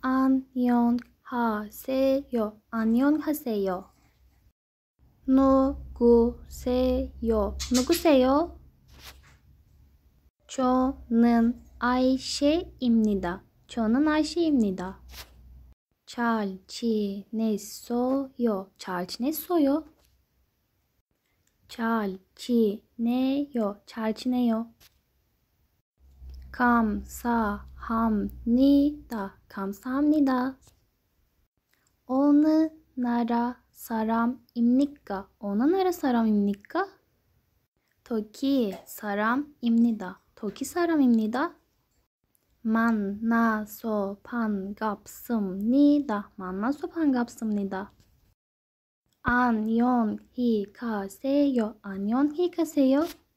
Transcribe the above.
안녕하세요. 안녕하세요. 누구세요? 누구세요? 저는 아이셰입니다. 저는 아이셰입니다. 잘 지냈어요? 잘 지냈어요? 잘 지내요? 잘 지내요? 감사합니다. 감사합니다. 어느 나라 사람입니까? 어느 나라 사람입니까? 터키 사람입니다. 터키 사람입니다. 만나서 반갑습니다. 만나서 반갑습니다. 안녕히 가세요. 안녕히 가세요.